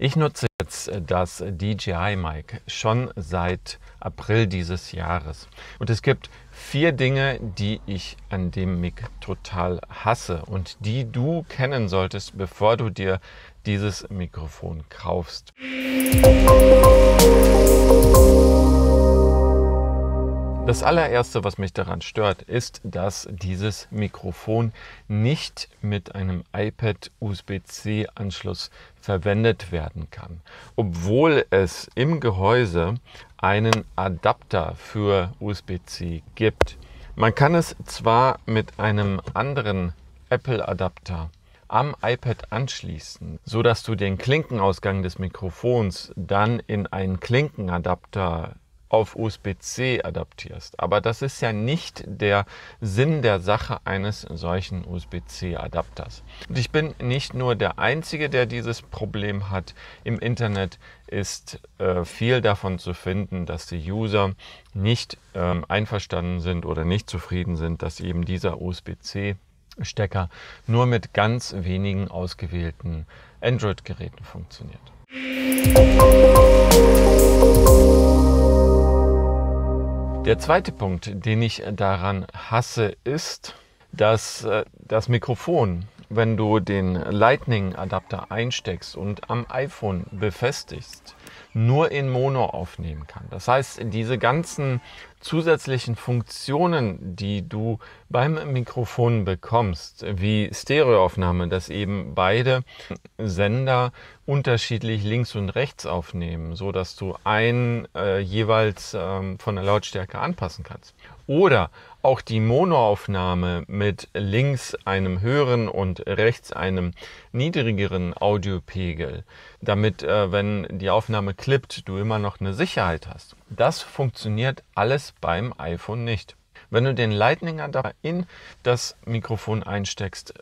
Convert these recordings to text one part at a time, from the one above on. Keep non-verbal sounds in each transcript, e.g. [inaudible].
Ich nutze jetzt äh, das DJI Mic schon seit April dieses Jahres. Und es gibt vier Dinge, die ich an dem Mic total hasse und die du kennen solltest, bevor du dir dieses Mikrofon kaufst. Musik das allererste, was mich daran stört, ist, dass dieses Mikrofon nicht mit einem iPad USB-C-Anschluss verwendet werden kann, obwohl es im Gehäuse einen Adapter für USB-C gibt. Man kann es zwar mit einem anderen Apple-Adapter am iPad anschließen, so dass du den Klinkenausgang des Mikrofons dann in einen Klinkenadapter auf USB-C adaptierst. Aber das ist ja nicht der Sinn der Sache eines solchen USB-C-Adapters. Und ich bin nicht nur der Einzige, der dieses Problem hat. Im Internet ist äh, viel davon zu finden, dass die User nicht ähm, einverstanden sind oder nicht zufrieden sind, dass eben dieser USB-C Stecker nur mit ganz wenigen ausgewählten Android-Geräten funktioniert. Der zweite Punkt, den ich daran hasse, ist, dass äh, das Mikrofon, wenn du den Lightning-Adapter einsteckst und am iPhone befestigst, nur in Mono aufnehmen kann. Das heißt, diese ganzen zusätzlichen Funktionen, die du beim Mikrofon bekommst, wie Stereoaufnahme, dass eben beide Sender unterschiedlich links und rechts aufnehmen, so dass du einen äh, jeweils ähm, von der Lautstärke anpassen kannst. Oder auch die Monoaufnahme mit links einem höheren und rechts einem niedrigeren Audiopegel, damit, äh, wenn die Aufnahme klippt, du immer noch eine Sicherheit hast. Das funktioniert alles beim iPhone nicht. Wenn du den Lightning-Adapter in das Mikrofon einsteckst,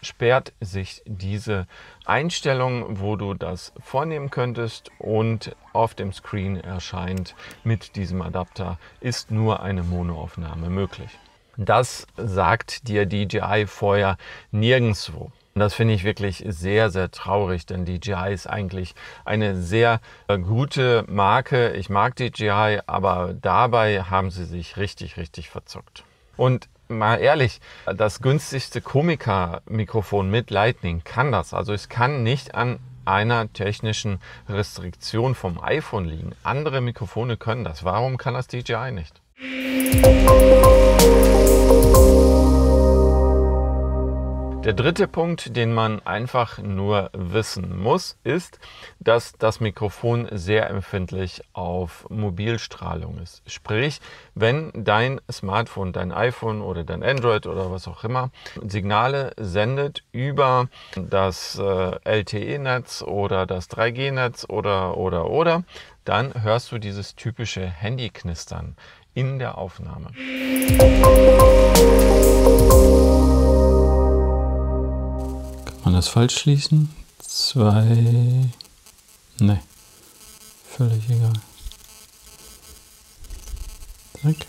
sperrt sich diese Einstellung, wo du das vornehmen könntest und auf dem Screen erscheint mit diesem Adapter ist nur eine Monoaufnahme möglich. Das sagt dir DJI vorher nirgendwo. Und das finde ich wirklich sehr, sehr traurig, denn DJI ist eigentlich eine sehr äh, gute Marke. Ich mag DJI, aber dabei haben sie sich richtig, richtig verzockt. Und mal ehrlich, das günstigste Komiker-Mikrofon mit Lightning kann das. Also es kann nicht an einer technischen Restriktion vom iPhone liegen. Andere Mikrofone können das. Warum kann das DJI nicht? Der dritte Punkt, den man einfach nur wissen muss, ist, dass das Mikrofon sehr empfindlich auf Mobilstrahlung ist. Sprich, wenn dein Smartphone, dein iPhone oder dein Android oder was auch immer Signale sendet über das äh, LTE-Netz oder das 3G-Netz oder oder oder, dann hörst du dieses typische Handyknistern in der Aufnahme. Musik das falsch schließen. Zwei. Ne. Völlig egal. Zack.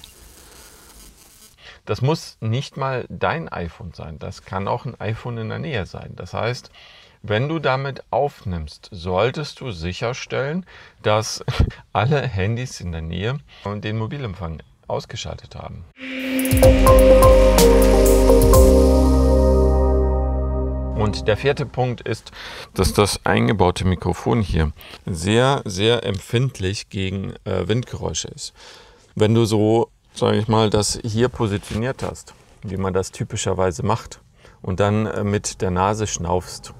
Das muss nicht mal dein iPhone sein. Das kann auch ein iPhone in der Nähe sein. Das heißt, wenn du damit aufnimmst, solltest du sicherstellen, dass [laughs] alle Handys in der Nähe den Mobilempfang ausgeschaltet haben. Und der vierte Punkt ist, dass das eingebaute Mikrofon hier sehr, sehr empfindlich gegen äh, Windgeräusche ist. Wenn du so, sage ich mal, das hier positioniert hast, wie man das typischerweise macht, und dann äh, mit der Nase schnaufst,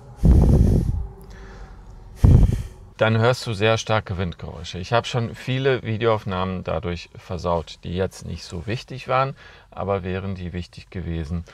dann hörst du sehr starke Windgeräusche. Ich habe schon viele Videoaufnahmen dadurch versaut, die jetzt nicht so wichtig waren, aber wären die wichtig gewesen,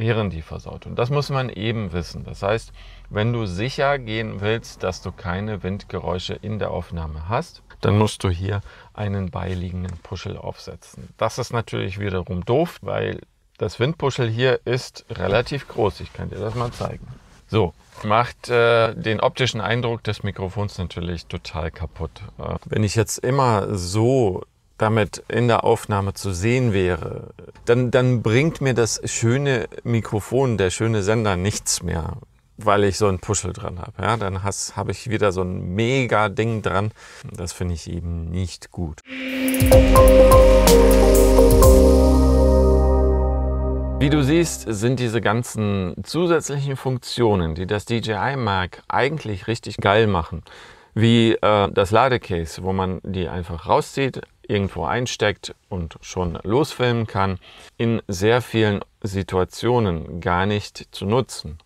wären die versaut. Und das muss man eben wissen. Das heißt, wenn du sicher gehen willst, dass du keine Windgeräusche in der Aufnahme hast, dann musst du hier einen beiliegenden Puschel aufsetzen. Das ist natürlich wiederum doof, weil das Windpuschel hier ist relativ groß. Ich kann dir das mal zeigen. So, macht äh, den optischen Eindruck des Mikrofons natürlich total kaputt. Äh, wenn ich jetzt immer so damit in der Aufnahme zu sehen wäre, dann, dann bringt mir das schöne Mikrofon, der schöne Sender nichts mehr, weil ich so einen Puschel dran habe. Ja, dann habe ich wieder so ein mega Ding dran. Das finde ich eben nicht gut. Wie du siehst, sind diese ganzen zusätzlichen Funktionen, die das DJI Mark eigentlich richtig geil machen, wie äh, das Ladecase, wo man die einfach rauszieht, irgendwo einsteckt und schon losfilmen kann, in sehr vielen Situationen gar nicht zu nutzen.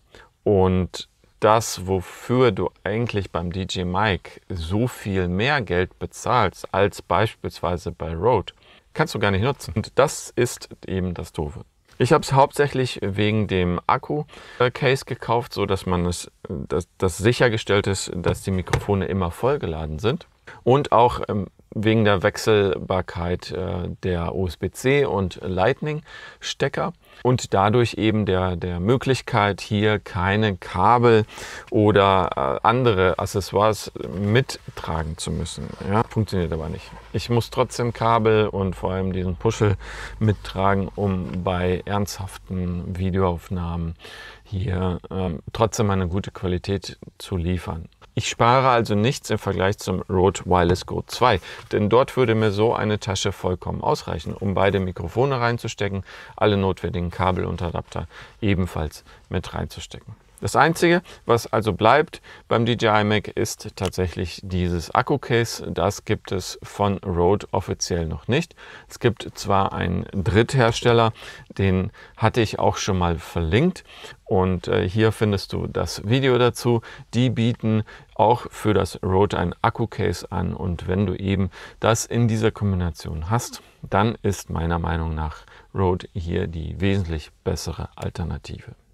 Und das, wofür du eigentlich beim DJ Mike so viel mehr Geld bezahlst als beispielsweise bei Rode, kannst du gar nicht nutzen. Und das ist eben das Doofe. Ich habe es hauptsächlich wegen dem Akku-Case äh, gekauft, so dass man es, äh, dass, dass sichergestellt ist, dass die Mikrofone immer vollgeladen sind. Und auch ähm, wegen der Wechselbarkeit äh, der USB-C und Lightning-Stecker und dadurch eben der, der Möglichkeit, hier keine Kabel oder äh, andere Accessoires mittragen zu müssen. Ja, funktioniert aber nicht. Ich muss trotzdem Kabel und vor allem diesen Puschel mittragen, um bei ernsthaften Videoaufnahmen hier ähm, trotzdem eine gute Qualität zu liefern. Ich spare also nichts im Vergleich zum Rode Wireless Go 2, denn dort würde mir so eine Tasche vollkommen ausreichen, um beide Mikrofone reinzustecken, alle notwendigen Kabel und Adapter ebenfalls mit reinzustecken. Das Einzige, was also bleibt beim DJI Mac, ist tatsächlich dieses Akku-Case. Das gibt es von Rode offiziell noch nicht. Es gibt zwar einen Dritthersteller, den hatte ich auch schon mal verlinkt. Und äh, hier findest du das Video dazu. Die bieten auch für das Rode ein Akku-Case an. Und wenn du eben das in dieser Kombination hast, dann ist meiner Meinung nach Rode hier die wesentlich bessere Alternative.